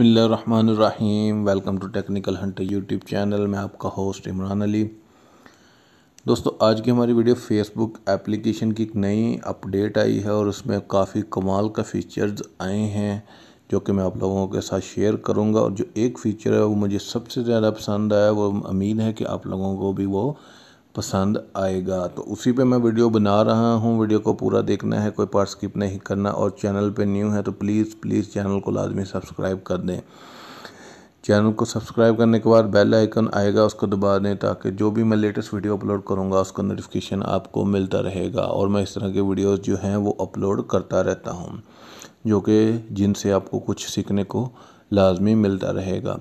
बसमीम welcome to technical hunter YouTube channel मैं आपका होस्ट इमरान अली दोस्तों आज की हमारी वीडियो फेसबुक एप्लीकेशन की एक नई अपडेट आई है और उसमें काफ़ी कमाल का फीचर्स आए हैं जो कि मैं आप लोगों के साथ शेयर करूंगा और जो एक फ़ीचर है वो मुझे सबसे ज़्यादा पसंद आया वो उम्मीद है कि आप लोगों को भी वो पसंद आएगा तो उसी पे मैं वीडियो बना रहा हूँ वीडियो को पूरा देखना है कोई पार्ट स्किप नहीं करना और चैनल पे न्यू है तो प्लीज़ प्लीज़ चैनल को लाजमी सब्सक्राइब कर दें चैनल को सब्सक्राइब करने के बाद बेल आइकन आएगा उसको दबा दें ताकि जो भी मैं लेटेस्ट वीडियो अपलोड करूँगा उसका नोटिफिकेशन आपको मिलता रहेगा और मैं इस तरह के वीडियोज़ जो हैं वो अपलोड करता रहता हूँ जो कि जिनसे आपको कुछ सीखने को लाजमी मिलता रहेगा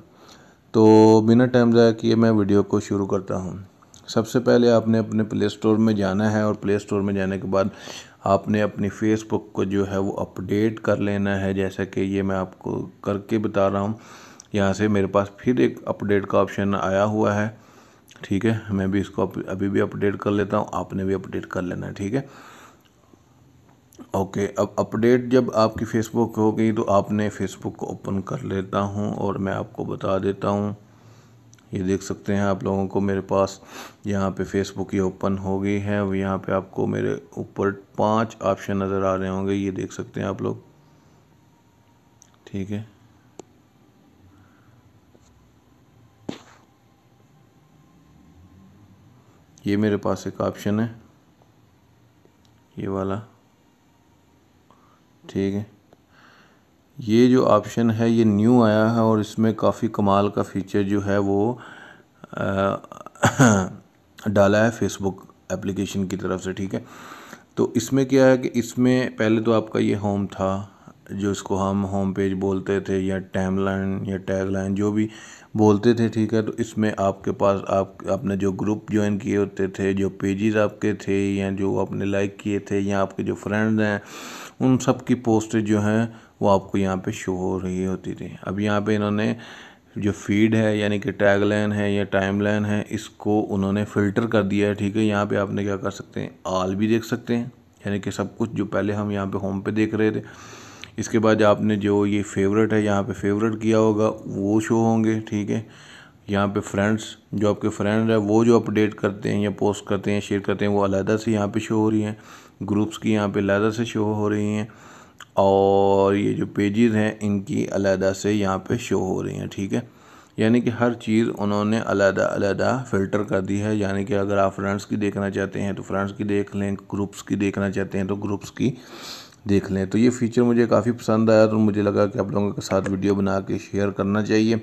तो बिना टाइम ज़ाया किए मैं वीडियो को शुरू करता हूँ सबसे पहले आपने अपने प्ले स्टोर में जाना है और प्ले स्टोर में जाने के बाद आपने अपनी फेसबुक को जो है वो अपडेट कर लेना है जैसा कि ये मैं आपको करके बता रहा हूँ यहाँ से मेरे पास फिर एक अपडेट का ऑप्शन आया हुआ है ठीक है मैं भी इसको अभी भी अपडेट कर लेता हूँ आपने भी अपडेट कर लेना है ठीक है ओके अब अपडेट जब आपकी फ़ेसबुक हो गई तो आपने फ़ेसबुक को ओपन कर लेता हूँ और मैं आपको बता देता हूँ ये देख सकते हैं आप लोगों को मेरे पास यहाँ पे फेसबुक ये ओपन हो गई है अब यहाँ पे आपको मेरे ऊपर पांच ऑप्शन नज़र आ रहे होंगे ये देख सकते हैं आप लोग ठीक है ये मेरे पास एक ऑप्शन है ये वाला ठीक है ये जो ऑप्शन है ये न्यू आया है और इसमें काफ़ी कमाल का फीचर जो है वो डाला है फेसबुक एप्लीकेशन की तरफ से ठीक है तो इसमें क्या है कि इसमें पहले तो आपका ये होम था जो इसको हम होम पेज बोलते थे या टाइमलाइन या टैगलाइन जो भी बोलते थे ठीक है तो इसमें आपके पास आप आपने जो ग्रुप ज्वाइन किए होते थे जो पेजेस आपके थे या जो आपने लाइक किए थे या आपके जो फ्रेंड्स हैं उन सब की पोस्ट जो हैं वो आपको यहाँ पे शो हो रही होती थी अब यहाँ पे इन्होंने जो फीड है यानी कि टैग लाइन है या टाइम लाइन है इसको उन्होंने फ़िल्टर कर दिया है ठीक है यहाँ पे आपने क्या कर सकते हैं आल भी देख सकते हैं यानी कि सब कुछ जो पहले हम यहाँ पे होम पे देख रहे थे इसके बाद आपने जो ये फेवरेट है यहाँ पे फेवरेट किया होगा वो शो होंगे ठीक है यहाँ पे फ्रेंड्स जो आपके फ्रेंड है वो जो अपडेट करते हैं या पोस्ट करते हैं शेयर करते हैं वो अलहदा से यहाँ पे शो हो रही हैं ग्रुप्स की यहाँ पे अलहदा से शो हो रही हैं और ये जो पेजेस हैं इनकी अलहदा से यहाँ पे शो हो रही हैं ठीक है यानी कि हर चीज़ उन्होंने अलहदा अलहदा फ़िल्टर कर दी है यानी कि अगर आप फ्रेंड्स की देखना चाहते हैं तो फ्रेंड्स की देख लें ग्रुप्स की देखना चाहते हैं तो ग्रुप्स की देख लें तो ये फ़ीचर मुझे काफ़ी पसंद आया तो मुझे लगा कि आप लोगों के साथ वीडियो बना के शेयर करना चाहिए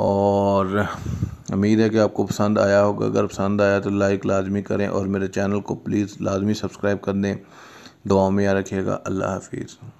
और उम्मीद है कि आपको पसंद आया होगा अगर पसंद आया तो लाइक लाजमी करें और मेरे चैनल को प्लीज़ लाजमी सब्सक्राइब कर दें दुआ में याद रखिएगा अल्लाह हाफिज़